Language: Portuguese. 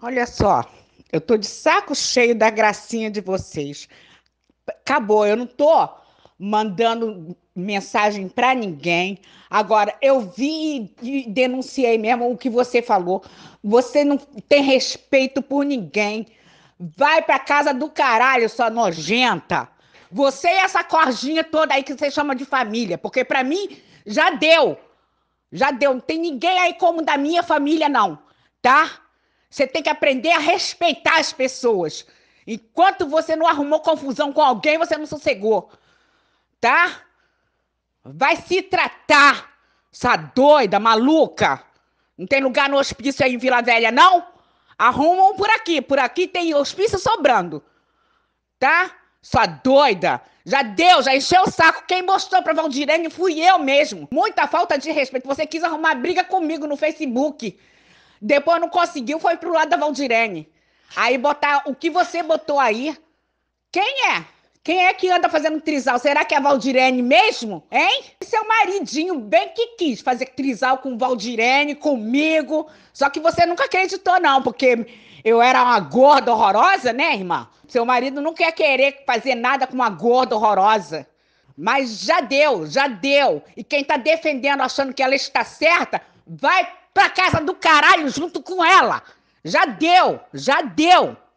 Olha só, eu tô de saco cheio da gracinha de vocês. Acabou, eu não tô mandando mensagem para ninguém. Agora, eu vi e denunciei mesmo o que você falou. Você não tem respeito por ninguém. Vai pra casa do caralho, sua nojenta. Você e essa corjinha toda aí que você chama de família, porque para mim já deu. Já deu, não tem ninguém aí como da minha família não, tá? Você tem que aprender a respeitar as pessoas. Enquanto você não arrumou confusão com alguém, você não sossegou. Tá? Vai se tratar, essa doida, maluca. Não tem lugar no hospício aí em Vila Velha, não? Arrumam por aqui. Por aqui tem hospício sobrando. Tá? Sua doida. Já deu, já encheu o saco. Quem mostrou pra Valdirene fui eu mesmo. Muita falta de respeito. Você quis arrumar briga comigo no Facebook. Depois não conseguiu, foi pro lado da Valdirene. Aí botar o que você botou aí. Quem é? Quem é que anda fazendo trisal? Será que é a Valdirene mesmo? Hein? Seu maridinho bem que quis fazer trisal com Valdirene, comigo. Só que você nunca acreditou, não, porque eu era uma gorda horrorosa, né, irmã? Seu marido não quer querer fazer nada com uma gorda horrorosa. Mas já deu, já deu. E quem tá defendendo, achando que ela está certa, Vai pra casa do caralho junto com ela. Já deu, já deu.